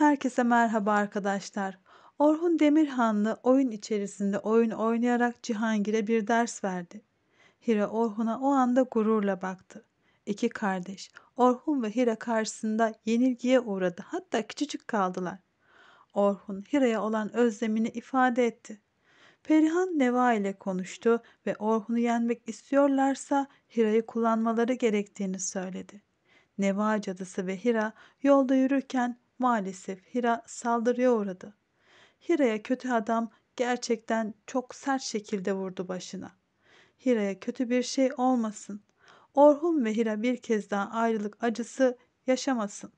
Herkese merhaba arkadaşlar. Orhun Demirhanlı oyun içerisinde oyun oynayarak Cihangir'e bir ders verdi. Hira Orhun'a o anda gururla baktı. İki kardeş Orhun ve Hira karşısında yenilgiye uğradı hatta küçücük kaldılar. Orhun Hira'ya olan özlemini ifade etti. Perihan Neva ile konuştu ve Orhun'u yenmek istiyorlarsa Hira'yı kullanmaları gerektiğini söyledi. Neva cadısı ve Hira yolda yürürken maalesef Hira saldırıya uğradı. Hira'ya kötü adam gerçekten çok sert şekilde vurdu başına. Hira'ya kötü bir şey olmasın. Orhun ve Hira bir kez daha ayrılık acısı yaşamasın.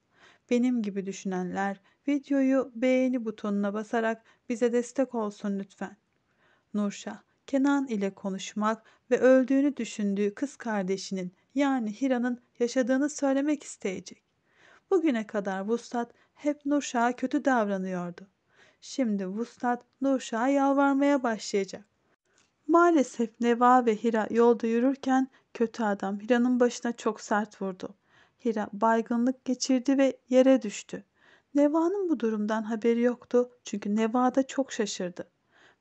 Benim gibi düşünenler videoyu beğeni butonuna basarak bize destek olsun lütfen. Nurşah, Kenan ile konuşmak ve öldüğünü düşündüğü kız kardeşinin yani Hira'nın yaşadığını söylemek isteyecek. Bugüne kadar Vuslat hep Nurşah'a kötü davranıyordu. Şimdi Vuslat Nurşah'a yalvarmaya başlayacak. Maalesef Neva ve Hira yolda yürürken kötü adam Hira'nın başına çok sert vurdu. Hira baygınlık geçirdi ve yere düştü. Neva'nın bu durumdan haberi yoktu çünkü Neva da çok şaşırdı.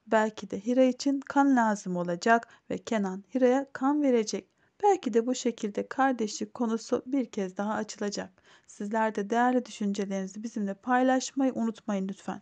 Belki de Hira için kan lazım olacak ve Kenan Hira'ya kan verecek. Belki de bu şekilde kardeşlik konusu bir kez daha açılacak. Sizler de değerli düşüncelerinizi bizimle paylaşmayı unutmayın lütfen.